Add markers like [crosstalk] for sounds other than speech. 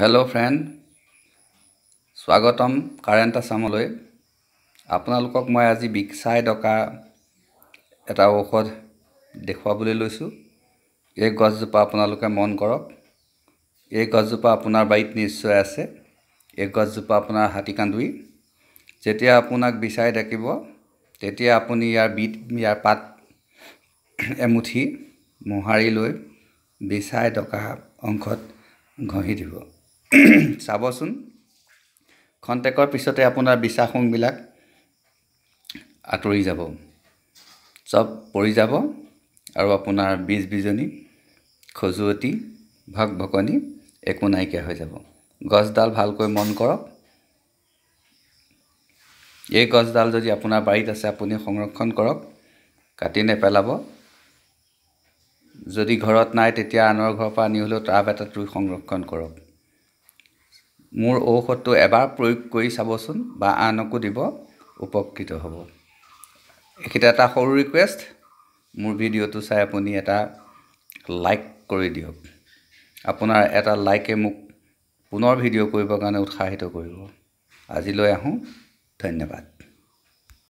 hello' friend স্বাগতম current আছামলৈ আপোনালোকক মই আজি বিচাই ডকা এটা ঔষধ দেখুৱাবলৈ লৈছোঁ এই গছজোপা আপোনালোকে মন কৰক এই গছজোপা আপোনাৰ বাৰীত নিশ্চয় আছে এই গছজোপা আপোনাৰ হাতী কান্দুৰি যেতিয়া আপোনাক বিচাৰি ডাকিব তেতিয়া আপুনি ইয়াৰ বিট ইয়াৰ পাত এমুঠি মোহাৰি লৈ বিচাই ডকা অংশত ঘঁহি দিব [clears throat] চাবচোন খন্তেকৰ পিছতে আপোনাৰ বিশ্বাসংবিলাক আঁতৰি যাব চব পৰি যাব আৰু আপোনাৰ বীজ বিজনী খজুৱতি ভক ভকনি একো নাইকিয়া হৈ যাব গছডাল ভালকৈ মন কৰক এই গছডাল যদি আপোনাৰ বাৰীত আছে আপুনি সংৰক্ষণ কৰক কাটি নেপেলাব যদি ঘৰত নাই তেতিয়া আনৰ ঘৰৰ পৰা আনি হ'লেও তাৰ এটাত ৰুই সংৰক্ষণ কৰক মোৰ ঔষধটো এবাৰ প্ৰয়োগ কৰি চাবচোন বা আনকো দিব উপকৃত হ'ব এইকেইটা এটা সৰু ৰিকুৱেষ্ট মোৰ ভিডিঅ'টো চাই আপুনি এটা লাইক কৰি দিয়ক আপোনাৰ এটা লাইকে মোক পুনৰ ভিডিঅ' কৰিবৰ কাৰণে উৎসাহিত কৰিব আজিলৈ আহোঁ ধন্যবাদ